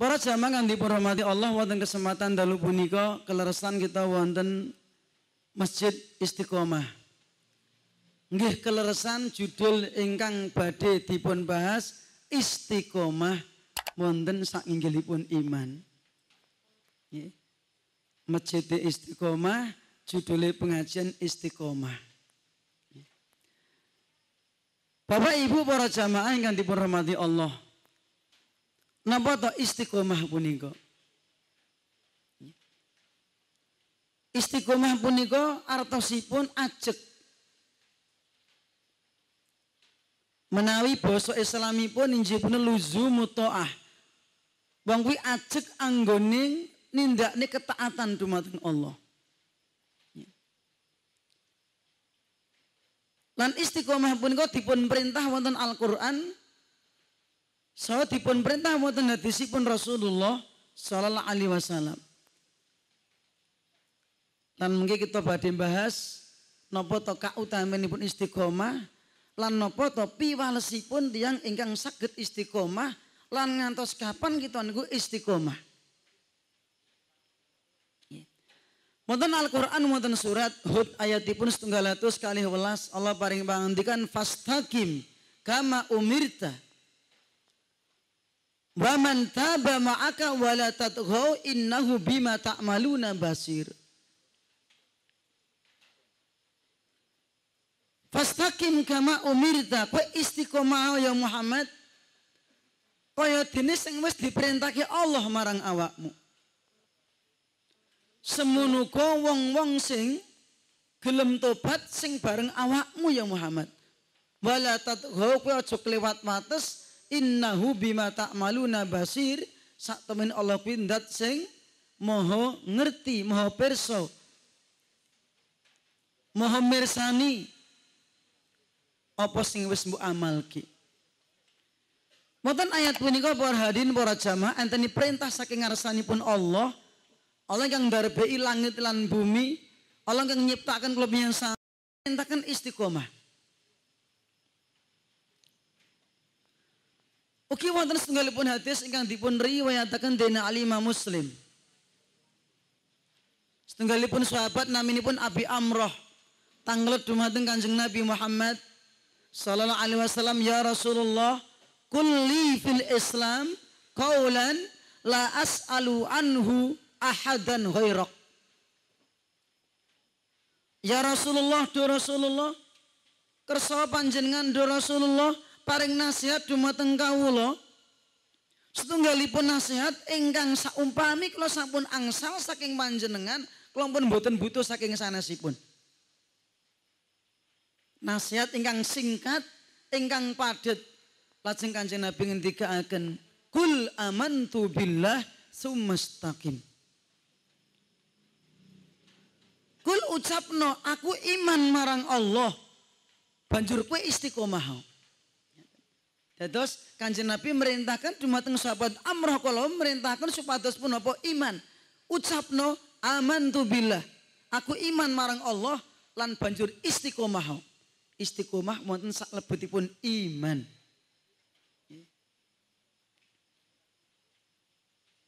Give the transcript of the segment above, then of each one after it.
Para jamaah yang dipermati Allah wonten kesempatan dalu punika keleresan kita wonten Masjid Istiqomah. Nggih keleresan judul ingkang badhe dipun bahas Istiqomah wonten sakinggilipun iman. Nggih. Masjid Istiqomah judul pengajian Istiqomah. Bapak Ibu para jamaah yang dipermati Allah, Napa to istiqomah puniko Istiqomah puniko artosipun acek Menawi boso islami pun punika luzumu luzu muto'ah. Bangkwi ajeg anggone nindakne ketaatan dumateng Allah. Lan istiqomah puniko dipun perintah wonten Al-Qur'an Saha dipun perintah wonten hadisipun Rasulullah sallallahu alaihi wasallam. Dan mungkin kita badhe bahas napa to kautamanipun istiqomah lan napa to piwalesipun tiyang ingkang saged istiqomah lan ngantos kapan kita niku istiqomah. Wonten Al-Qur'an wonten surat Hud ayatipun 111 kali welas Allah paring pangandikan fastaqim kama umirta Wa man taba ma'aka wa la tatghaw innahu bima ta'maluna basir. Fastaqim kama umirta, kowe istiqomah ya Muhammad. Kaya dene sing wis diperintahke Allah marang awakmu. Semunuka wong-wong sing gelem tobat sing bareng awakmu ya Muhammad. Wala tatghaw kowe aja kelewat wates innahu bima ta'maluna basir sak temen Allah pindat seng sing moho ngerti moho perso moho mersani apa sing wis mbok amalki Wonten ayat punika para hadirin para jamaah enteni perintah saking ngarsanipun Allah Allah yang darbei langit lan bumi Allah yang nyiptakan kula yang perintahkan istiqomah Ugi wonten setunggalipun hadis ingkang dipun riwayataken dening Alimah Muslim. Setunggalipun sahabat naminipun Abi Amroh, tanglet dumateng Kanjeng Nabi Muhammad sallallahu alaihi wasallam ya Rasulullah kulli fil Islam qaulan la as'alu anhu ahadan ghairak. Ya Rasulullah, do Rasulullah, kersa panjenengan do Rasulullah, paring nasihat dumateng kawula setunggalipun nasihat ingkang saumpami kula sampun angsal saking panjenengan kula pun boten butuh saking sanesipun nasihat enggang singkat enggang padet lajeng kanjeng Nabi ngendikaaken kul amantu billah sumastaqim kul ucapno aku iman marang Allah banjur kue istiqomah Dados Kanjeng Nabi merintahkan cuma teng sahabat amroh kalau merintahkan supados apa iman. Ucapno aman tu billah. Aku iman marang Allah lan banjur istiqomah. Istiqomah wonten saklebetipun iman.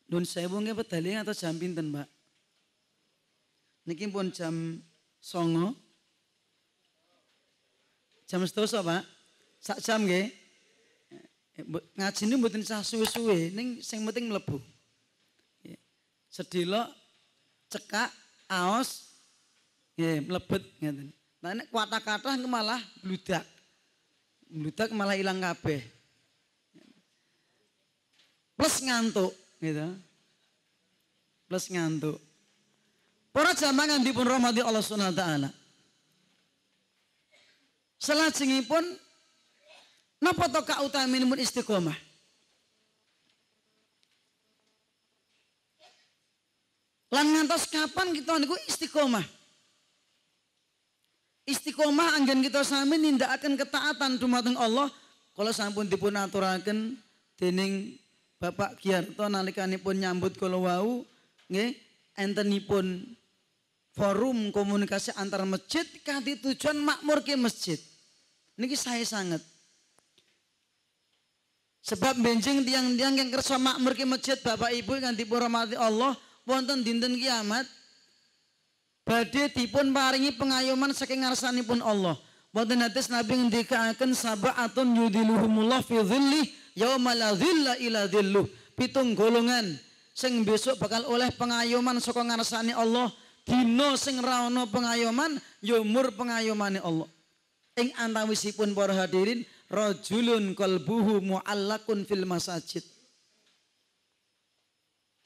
Nun saya bunga petaling atau jam pinten, Mbak? Niki pun jam songo. Jam setoso, Pak. Sak jam nggih. Eh, Ngajine mboten sah suwe-suwe, ning sing penting mlebu. sedilo cekak aos nggih mlebet ngeten. Nah nek kata kathah malah bludak. Bludak malah ilang kabeh. Plus ngantuk gitu. Plus ngantuk. Para jamaah pun rahmati Allah Subhanahu wa taala. Selajengipun Napa to minimum istiqomah? Lan ngantos kapan kita niku istiqomah? Istiqomah anggen kita sami nindakaken ketaatan dumateng Allah kalau sampun dipun aturaken dening Bapak Giarto nalikanipun nyambut kula wau nggih entenipun forum komunikasi antar masjid kanthi tujuan makmur ke masjid. Niki saya sangat. Sebab benjing tiang-tiang yang kerasa makmur ke masjid Bapak Ibu yang dipurmati Allah wonten dinten kiamat badhe dipun paringi pengayoman saking ngarsanipun Allah. Wonten hadis Nabi ngendikaaken sab'atun yudiluhumullah fi dhilli yauma la dhilla ila dhilluh. Pitung golongan sing besok bakal oleh pengayoman saka ngarsane Allah. Dina sing ra ana pengayoman ya mur pengayomane Allah. Ing antawisipun para hadirin rajulun qalbuhu muallakun fil masajid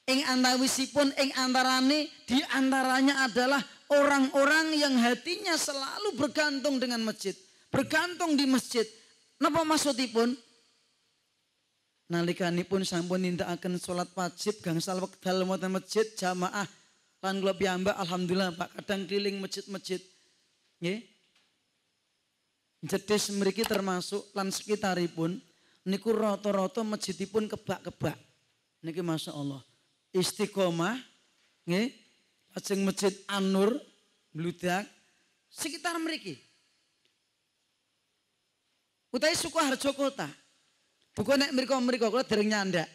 ing antawisipun ing antarane diantaranya adalah orang-orang yang hatinya selalu bergantung dengan masjid bergantung di masjid napa maksudipun pun sampun akan sholat wajib gangsal wakdal wonten masjid jamaah lan kula piyambak alhamdulillah Pak kadang keliling masjid-masjid nggih Jedis mriki termasuk lan sekitaripun niku rata-rata pun kebak-kebak. Niki Masya Allah. Istiqomah nih, lajeng masjid Anur meludak sekitar utai suku harjo kota. Buku nek mriko-mriko kula dereng nyandak.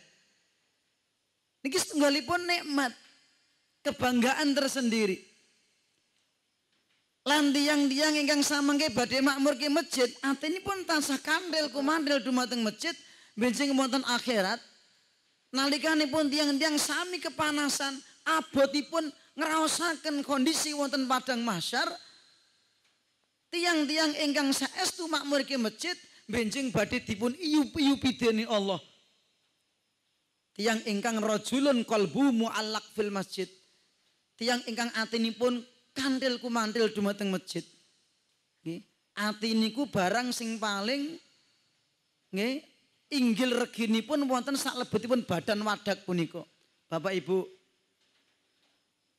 Niki setunggalipun nikmat kebanggaan tersendiri. Lan tiang-tiang ingkang samengke badhe makmur ke masjid, ini pun tansah kandel di dumateng masjid benjing wonten akhirat. pun tiang-tiang sami kepanasan, abotipun ngraosaken kondisi wonten padang mahsyar. Tiang-tiang ingkang tu makmur ke masjid benjing badhe dipun iup iyupi dening Allah. Tiang ingkang rajulun mu alak fil masjid. Tiang ingkang pun kantil cuma dumateng masjid. Nggih. Ati niku barang sing paling nggih inggil pun wonten sak pun badan wadak niko. Bapak Ibu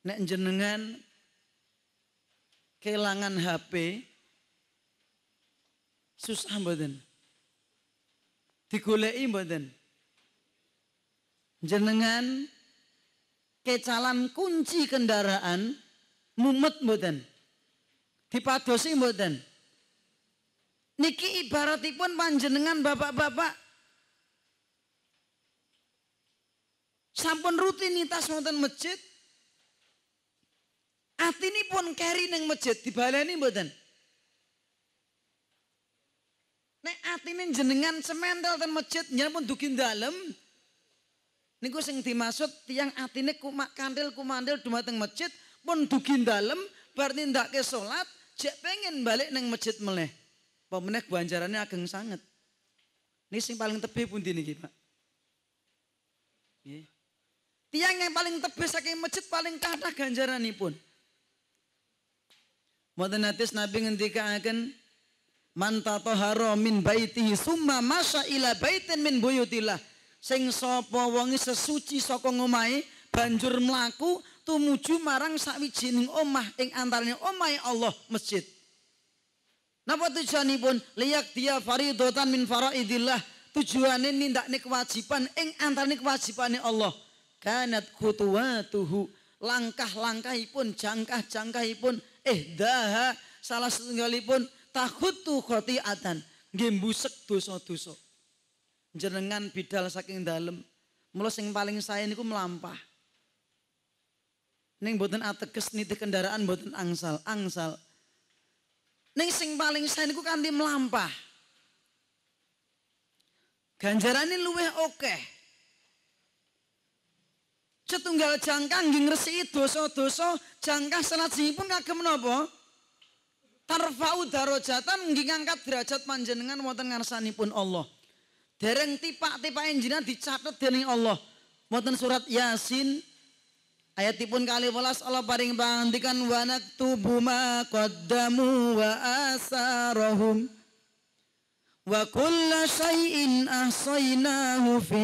nek jenengan kehilangan HP susah mboten. Digoleki mboten. Jenengan kecalan kunci kendaraan mumet mboten. Dipadosi mboten. Niki ibaratipun panjenengan bapak-bapak sampun rutinitas wonten masjid. pun keri neng masjid dibaleni mboten. Nek atini jenengan sementel dan masjid jenengan pun dugi dalem. Niku sing dimaksud tiang atine kumak kandil kumandil dumateng masjid pun dugi dalam berarti ke sholat cek pengen balik neng masjid meleh. Pemenek banjarannya ageng sangat. Ini sing paling tepi pun niki, Pak. Tiang yang paling tepi saking masjid paling kathah ganjaranipun. pun natis Nabi ngendika man mantato haromin baitihi summa masya ila baitin min buyutilah Sing sopo wonge sesuci sokong ngomahe banjur melaku tumuju marang sakwijining omah ing antaraning omahe Allah masjid. Napa tujuanipun liyak dia faridotan min faraidillah tujuane nindakne kewajiban ing antaraning kewajibane Allah. Kanat khutuwatuhu langkah-langkahipun jangkah-jangkahipun eh daha salah setunggalipun takhutu khotiatan nggih mbusek dosa-dosa. Jenengan bidal saking dalem. Mula sing paling saya niku melampah. Neng boten ateges nitih kendaraan boten angsal, angsal. Neng sing paling saya niku kanthi melampah. ini luwih oke. Setunggal jangka nggih ngresiki dosa-dosa jangka pun kagem napa? Tarfa'u darojatan jatan angkat derajat panjenengan wonten pun Allah. Dereng tipak-tipak injina dicatat dening Allah. Wonten surat Yasin Ayat tipun kali welas Allah paring pangandikan wanak tubuh ma qaddamu wa asarohum wa kulla syai'in ahsaynahu fi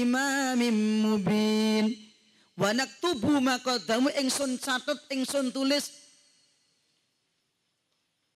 imamin mubin wa naktubu ma qaddamu ingsun catet ingsun tulis